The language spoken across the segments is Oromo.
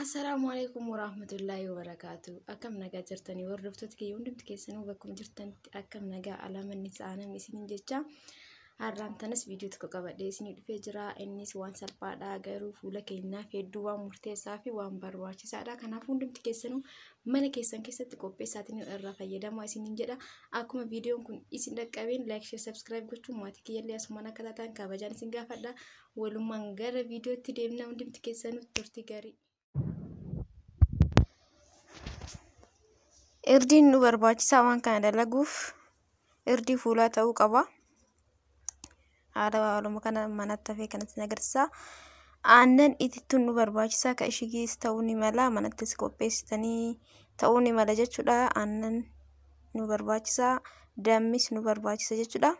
አሰላሙ አለይኩም ወራህመቱላሂ ወበረካቱ akkam nagaa jirtanii hordoftoota kiyya hundumti keessanuu bakkuma jirtanitti akkam nagaa alaamanni sa'anam isinin jecha har'aan tanas viidiyoo tokko qabadhee isinii dhufee jira innis waan salphaadha garuu fuula keenyaaf hedduu waan murteessaa fi waan barbaachisaadha kanaaf hundumti keessanuu mana keessan keessatti qopheessaatiin irraa fayyadamaa isinin jedha akkuma viidiyoon kun isin dhaqqabeen laayik sheer sabskiraayib gochuun maatii kiyyallee asumana akka taatan kabajaan isin gaafadha walumaan gara viidiyootti deemna hundumti keessanuu turtii garii irdiin nu barbaachisaa waan kana dalaguuf irdii fuulaa ta'uu qaba. Haala oromoo kana manatti hafee kanatti agarsiisa. Aannan itittuun nu barbaachisaa kan ishigiis ta'uu ni mala manattis qopheessitanii ta'uu ni mala jechuudha. Aannan nu barbaachisaa dammis nu barbaachisa jechuudha.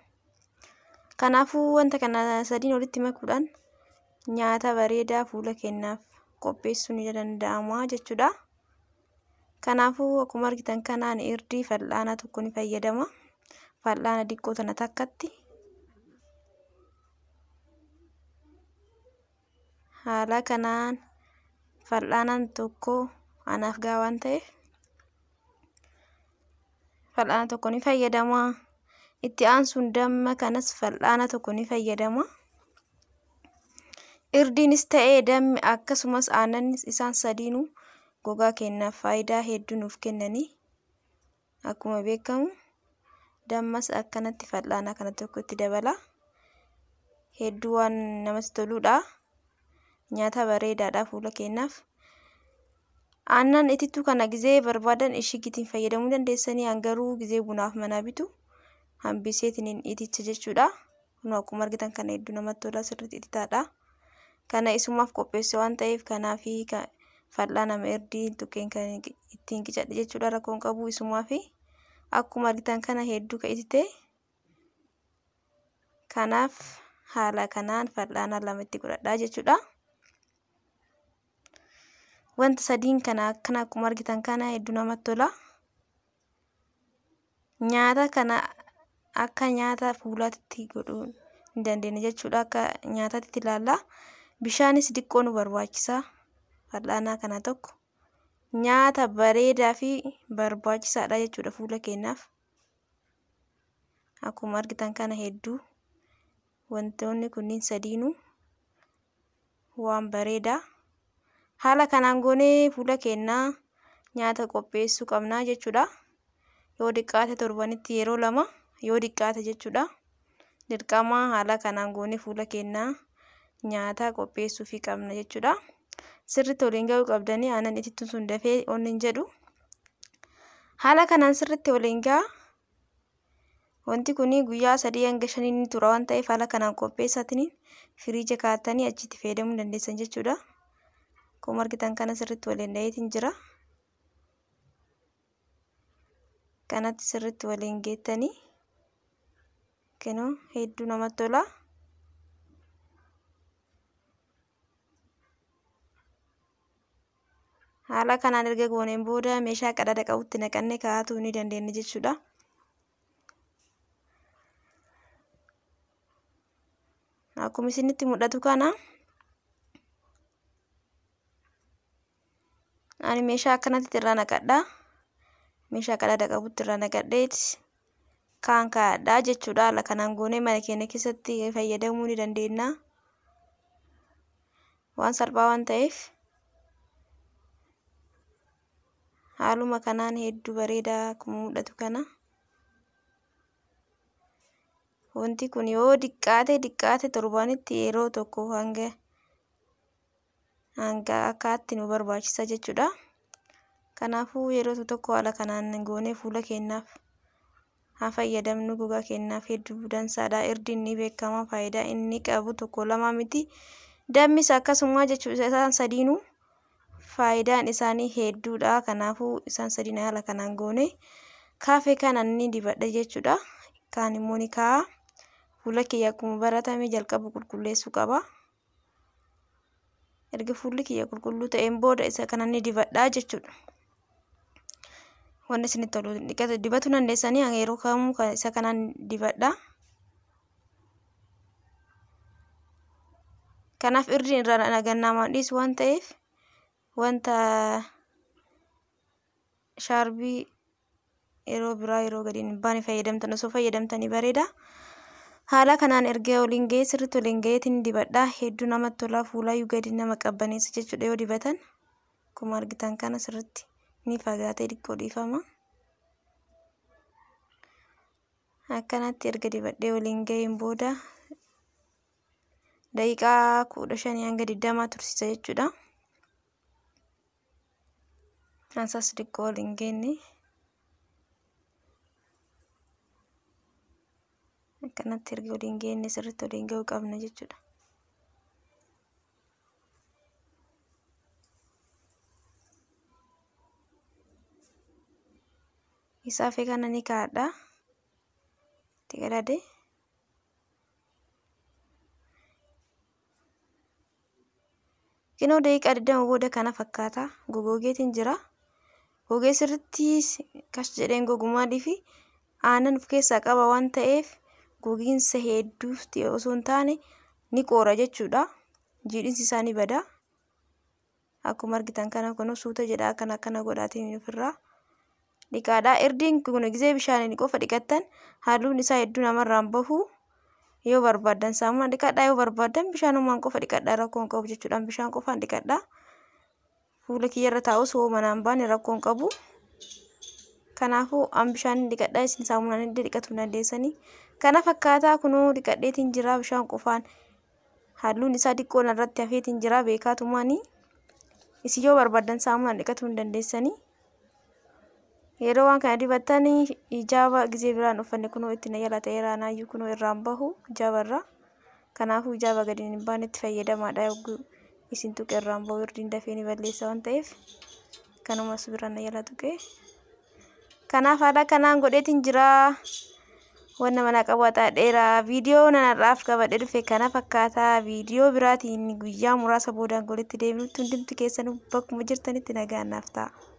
Kanaafuu wanta kana sadiin olitti makuudhaan nyaata bareedaa fuula kennaaf qopheessuu ni danda'ama jechuudha. Kanaafuu akkuma argitan kanaan irdii fal'aanaa tokko ni fayyadama. Fal'aana diqqoo tana takkatti haala kanaan fal'aanaan tokko anaaf gahaa waan ta'eef fal'aana tokko ni fayyadama. Itti aansuun damma kanas fal'aana tokko ni fayyadama. Irdiinis ta'ee dammi akkasumas aannan isaan sadiinuu. gogaa kennaaf faayidaa hedduu nuuf kennanii akkuma beekamu dammas akkanatti fal'aana kana itti dabala hedduu waan namatti toluudha nyaata bareedaadhaa fuula kennaaf aannan itittuu kana gizee barbaadan gitiin fayyadamuu dandeessanii hangaruu gizee bunaaf manaa bitu hambiseetiniin iticha jechuudha kun akkuma argitan kana hedduu namatti tolaa sirriitti ititaadha kana isumaaf qopheesse waan ta'eef kanaa fal'aa nama erdii tukeen kan ittiin qicadhe jechuudha rakkoon qabu isumaa fi akkuma argitan kana hedduu ka'itite kanaaf haala kanaan fal'aana lama itti godhadhaa jechuudha. Wanta sadiin kana akkana akkuma argitan kana hedduu namatti tola. Nyaata kana akka nyaata fuulaatti godhuu hin dandeenye jechuudha. Akka nyaataatti ilaalla. Bishaanis xiqqoo nu barbaachisa. fal'aanaa kana tokko nyaata bareedaa fi barbaachisaadha jechuudha fuula keenyaaf. Akkuma argitan kana hedduu wantoonni kunniin sadiinuu waan bareedaa haala kanaan goonee fuula keenyaa nyaata qopheessuu qabnaa jechuudha. Yoo xiqqaate torbanitti yeroo lama yoo xiqqaate jechuudha. Dirqama haala kanaan goonee fuula keenyaa nyaata qopheessuufii qabna jechuudha. sirritti waliin gahuu qabdanii aannan itittuun sun dafee onni jedhu. Haala kanaan sirritti waliin gaha. Wanti kun guyyaa sadii hanga ni tura waan ta'eef haala kanaan qopheessatanii firiija kaa'attanii achitti fayyadamuu dandeessan jechuudha. Akkuma argitan kana sirritti waliin dhaheetiin jira. Kanatti sirritti waliin geettanii kenuu hedduu namatti tola. Haala kanaan erga gooneen booda meeshaa qadada qabutti naqanne kaatu ni dandeenya jechuudha. Akkuma isinitti mul'atu kana ani meeshaa akkanatti irra naqadha. Meeshaa qadada qabutti irra naqadheeti kaan kaa'adha jechuudha. Haala kanaan goonee mana keenya keessatti fayyadamuu ni dandeenya. Waan salphaa waan ta'eef. haaluma kanaan hedduu bareedaa akkuma mul'atu kana wanti kun yoo diqqaate diqqaate torbaanitti yeroo tokko hanga hanga akkaatti nu barbaachisa jechuudha kanaafuu yeroo tokko haala kanaan goonee fuula kennaaf haa fayyadamnu gogaa kennaaf hedduu dansaadha irdi inni beekama faayidaa inni qabu tokko lama miti dammisa akkasuma jechuudha isaan sadiinuu faayidaan isaanii hedduudha kanaafu isaan sadiin haala kanaan goone kaafee kana dibadha jechuudha kaan immoo ni fuula kiyya akkuma baratame jalqabu qulqulleessuu qaba erga fuulli kiyya qulqulluu ta'een booda isa kana dibadha jechuudha wanni isinitti tolu dibatu dandeessanii yeroo kamuu isa kanaan dibadha. Kanaaf irri irraa nagaa namaa waan ta'eef wanta shaarbii yeroo biraa yeroo gadiin hin baane fayyadamtan osoo fayyadamtanii bareeda. Haala kanaan erga waliin gahee sirritti waliin gaheetiin dibadhaa hedduu namatti tolaa fuulaayyuu gadi nama qabbaneessa jechuudha yoo dibatan akkuma argitan kana sirritti ni fagaatee xiqqoo dhiifama. Akkanatti erga dibadhee waliin gaheen booda daqiiqaa kudha shanii hanga digdamaa tursiisa jechuudha. na diqqoo liko geenne akkanatti erga waliin geenye sirritti waliin gahu qabna jechuudha. Isaaf kana ni kaa'adha. Itti gadade. Xinnoo booda kana fakkaata gogogeetiin jira. Ogeessi irratti kas jedheen gogummaatii fi aannan of keessaa qaba waan ta'eef gogiinsa hedduuf osoo hin taane ni qoora jechuudha. Jiidhinsi isaa ni bada. Akkuma argitan kana kun suuta jedha akkana akkana godhaatiin ofirraa dhiqaadha. Irdiin kun gisee bishaaniin qofa dhiqattan halluun isaa hedduu namarraan bahu yoo barbaadan saamunaa dhiqadhaa yoo barbaadan bishaanumaan qofa dhiqadhaa rakkoon qabu jechuudhaan bishaan qofaan dhiqadhaa. fuula kiyya irra taa'us hoo manaan baane rakkoon qabu. Kanaafuu an bishaan dhiqadhaa isin saamunaan dhiqatu hin dandeessanii. Kana fakkaataa kunuu dhiqadheetiin jiraa bishaan qofaan halluun isaa diqqoo irratti hafeetiin jiraa beekaatumaanii. Isin yoo barbaadan saamunaan hin dandeessanii. Yeroo waan kana dibattan hijaaba gizee biraan uffanne kunuu ittiin yala ta'ee raanaayyuu kunuu irraan bahu hijaaba irra. Kanaafuu hijaaba gadi hin baanetti fayyadamadha. isin qeerraan ba'uu irdiin dafee ni balleessa waan ta'eef kanuma suuraan tuqee Kanaaf haala kanaan godheetiin jira. Wanna mana qabu dheeraa viidiyoo nanarraaf qabadhee dhufe kana fakkaataa viidiyoo biraatiin guyyaa muraasa boodaan golitti deebinutti hundumti keessan bakkuma jirtanitti nagaa naaf ta'a.